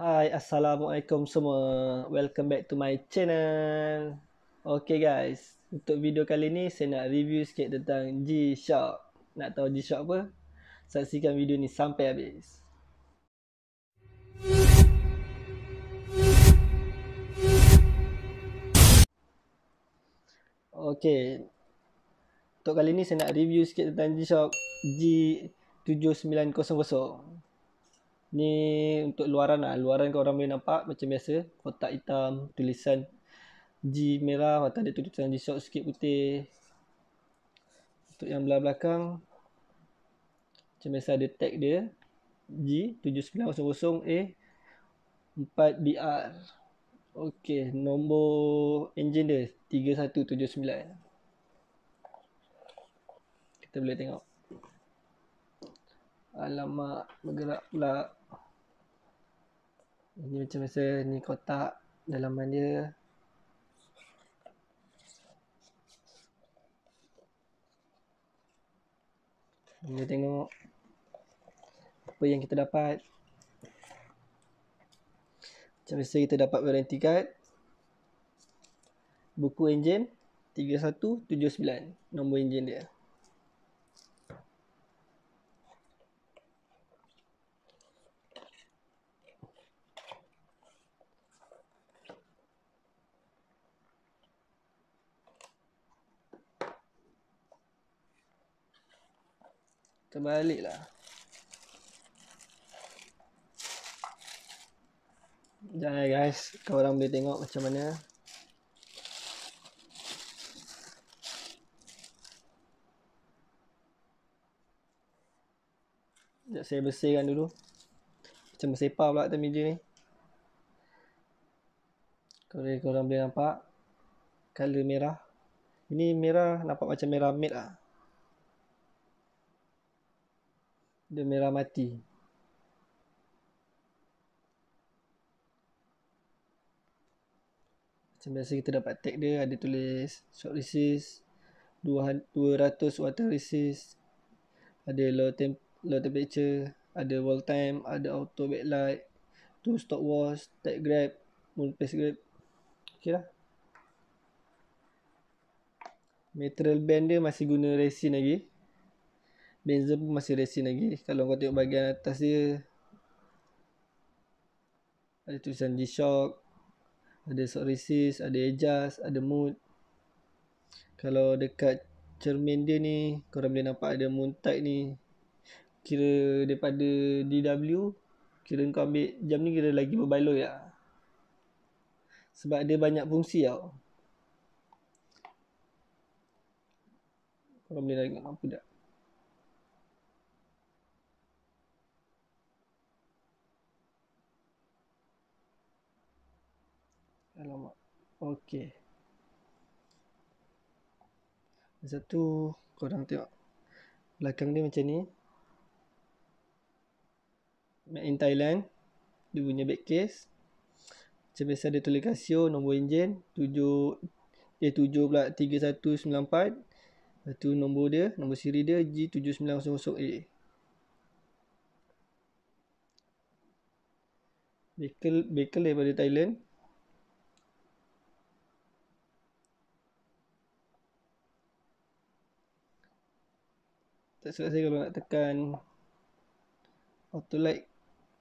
Hai Assalamualaikum semua Welcome back to my channel Okay guys Untuk video kali ni saya nak review sikit tentang G-Shock Nak tahu G-Shock apa? Saksikan video ni sampai habis Okay Untuk kali ni saya nak review sikit tentang G-Shock G7900 Ni untuk luaran lah. Luaran kau orang boleh nampak macam biasa. Kotak hitam, tulisan G merah. mata ada tulisan G short sikit putih. Untuk yang belah belakang. Macam biasa ada tag dia. G7900A 4BR. Okey, nombor enjin dia 3179. Kita boleh tengok. Alamak, bergerak pula. Ini macam masa ni kotak dalaman dia. Kita tengok apa yang kita dapat. Macam biasa kita dapat warranty card. Buku enjin 3179. Nombor enjin dia. Terbalik lah Sekejap ya, guys Kau orang boleh tengok macam mana Sekejap saya bersihkan dulu Macam bersepah pula atas meja ni Kau orang boleh nampak Color merah Ini merah nampak macam merah mid lah dia merah mati. Macam biasa kita dapat tag dia ada tulis short resist 200 water resist ada low temp low temperature ada wall time ada auto backlight two stop wash tag grab multi phase grab okey lah material band dia masih guna resin lagi Benzer pun masih racing lagi Kalau kau tengok bahagian atas dia Ada tulisan G-Shock Ada shock resist, ada adjust, ada mood Kalau dekat cermin dia ni Korang boleh nampak ada moon tight ni Kira daripada DW Kira kau ambil jam ni kira lagi berbaloi lah Sebab ada banyak fungsi tau Korang boleh tengok mampu tak Alamak. Okey. Macam tu korang tengok. Belakang dia macam ni. Made in Thailand. Dia punya back case. Macam biasa dia tulis Casio. Nombor enjin. 7. Eh 7 pula. 3194. Lepas tu nombor dia. Nombor siri dia. G7900A. Vehicle, vehicle daripada Thailand. tak silap saya kalau nak tekan auto light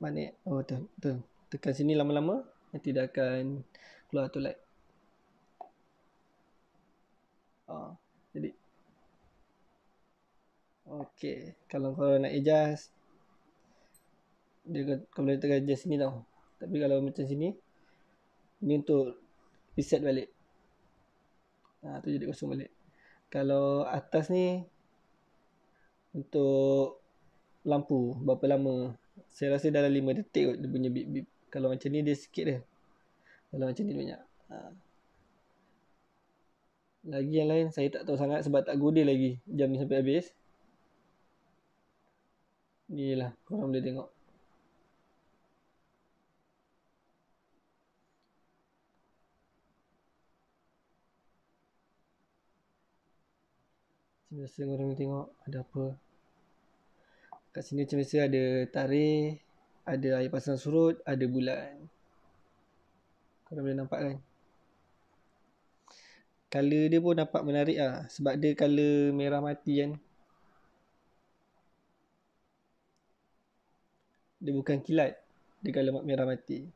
mana oh tu tu tekan sini lama-lama nanti dia akan keluar auto light oh ah, jadi okey kalau kau nak adjust dia kau boleh tekan adjust sini tau tapi kalau macam sini ni untuk reset balik ha, tu jadi kosong balik kalau atas ni untuk lampu berapa lama saya rasa dalam 5 detik kot dia punya bip bip kalau macam ni dia sikit dia kalau macam ni banyak ha. lagi yang lain saya tak tahu sangat sebab tak godil lagi jam ni sampai habis ni lah korang boleh tengok macam biasa orang tengok ada apa kat sini macam biasa ada tarikh ada air pasang surut ada bulan korang boleh nampak kan color dia pun nampak menarik lah sebab dia color merah mati kan dia bukan kilat dia color merah mati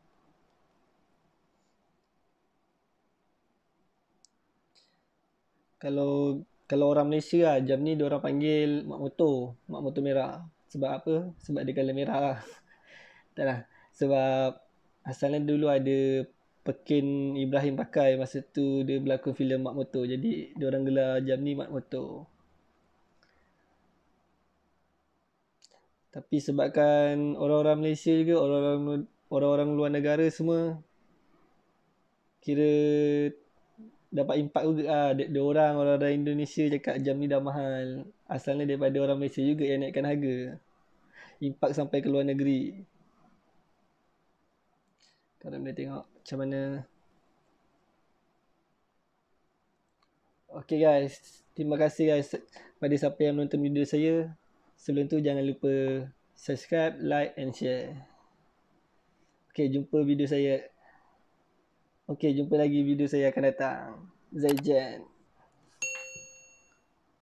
kalau kalau orang Malaysia lah, jam ni orang panggil mak motor, mak motor merah. Sebab apa? Sebab dia colour merah lah. tak lah. Sebab asalnya dulu ada Pekin Ibrahim pakai masa tu dia berlakon filem Mak Moto. Jadi dia orang gelar jam ni Mak Moto. Tapi sebabkan orang-orang Malaysia juga, orang-orang luar negara semua kira dapat impak juga ah dia, dia orang orang dari Indonesia cakap jam ni dah mahal asalnya daripada orang Malaysia juga yang naikkan harga impak sampai ke luar negeri kalau boleh tengok macam mana Okay guys, terima kasih guys pada siapa yang menonton video saya. Sebelum tu jangan lupa subscribe, like and share. Okay, jumpa video saya Okay jumpa lagi video saya akan datang. Zaijan.